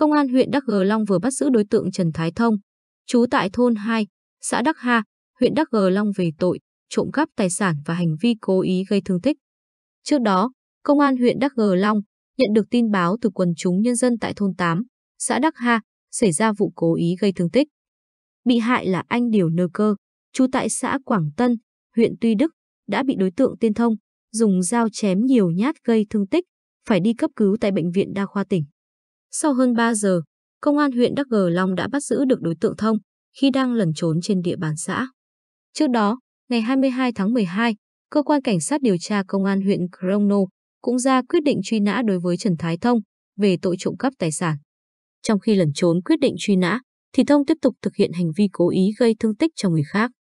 Công an huyện Đắc Gờ Long vừa bắt giữ đối tượng Trần Thái Thông, trú tại thôn 2, xã Đắc Ha, huyện Đắc Gờ Long về tội trộm cắp tài sản và hành vi cố ý gây thương tích. Trước đó, Công an huyện Đắc Gờ Long nhận được tin báo từ quần chúng nhân dân tại thôn 8, xã Đắc Ha, xảy ra vụ cố ý gây thương tích. Bị hại là anh Điều Nơ Cơ, trú tại xã Quảng Tân, huyện Tuy Đức, đã bị đối tượng tiên thông, dùng dao chém nhiều nhát gây thương tích, phải đi cấp cứu tại Bệnh viện Đa khoa tỉnh. Sau hơn 3 giờ, công an huyện Đắk Gờ Long đã bắt giữ được đối tượng Thông khi đang lẩn trốn trên địa bàn xã. Trước đó, ngày 22 tháng 12, cơ quan cảnh sát điều tra công an huyện Crono cũng ra quyết định truy nã đối với Trần Thái Thông về tội trộm cắp tài sản. Trong khi lẩn trốn quyết định truy nã, thì Thông tiếp tục thực hiện hành vi cố ý gây thương tích cho người khác.